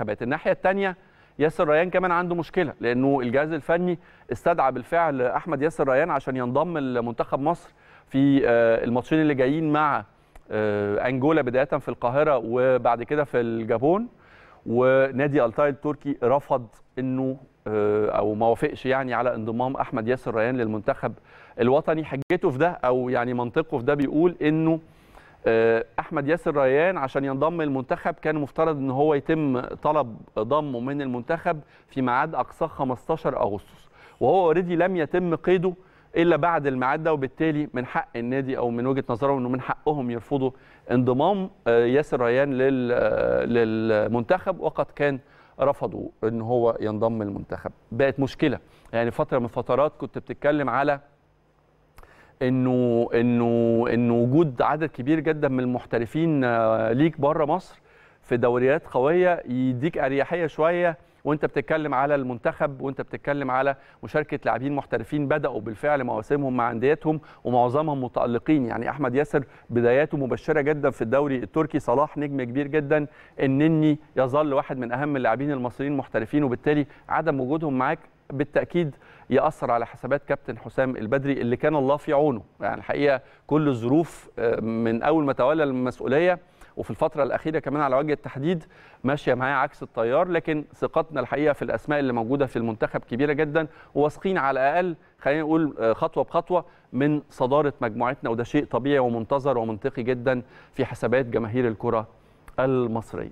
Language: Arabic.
المنتخبات الناحيه الثانيه ياسر ريان كمان عنده مشكله لانه الجهاز الفني استدعى بالفعل احمد ياسر ريان عشان ينضم لمنتخب مصر في آه، الماتشين اللي جايين مع آه، انجولا بدايه في القاهره وبعد كده في الجابون ونادي التاي التركي رفض انه آه، او ما وافقش يعني على انضمام احمد ياسر ريان للمنتخب الوطني حجته في ده او يعني منطقه في ده بيقول انه آه، احمد ياسر ريان عشان ينضم المنتخب كان مفترض ان هو يتم طلب ضمه من المنتخب في ميعاد اقصى 15 اغسطس وهو اوريدي لم يتم قيده الا بعد الميعاد ده وبالتالي من حق النادي او من وجهه نظرهم انه من حقهم يرفضوا انضمام آه، ياسر ريان آه، للمنتخب وقد كان رفضوا ان هو ينضم للمنتخب بقت مشكله يعني فتره من فترات كنت بتتكلم على انه انه انه وجود عدد كبير جدا من المحترفين آه، ليك بره مصر في دوريات قويه يديك اريحيه شويه وانت بتتكلم على المنتخب وانت بتتكلم على مشاركه لاعبين محترفين بداوا بالفعل مواسمهم مع انديتهم ومعظمهم متالقين يعني احمد ياسر بداياته مبشره جدا في الدوري التركي صلاح نجم كبير جدا النني يظل واحد من اهم اللاعبين المصريين المحترفين وبالتالي عدم وجودهم معاك بالتاكيد ياثر على حسابات كابتن حسام البدري اللي كان الله في عونه يعني الحقيقه كل الظروف آه، من اول ما تولى المسؤوليه وفي الفتره الاخيره كمان على وجه التحديد ماشيه معاه عكس التيار لكن ثقتنا الحقيقه في الاسماء اللي موجوده في المنتخب كبيره جدا وواثقين على الاقل خلينا نقول آه، خطوه بخطوه من صداره مجموعتنا وده شيء طبيعي ومنتظر ومنطقي جدا في حسابات جماهير الكره المصريه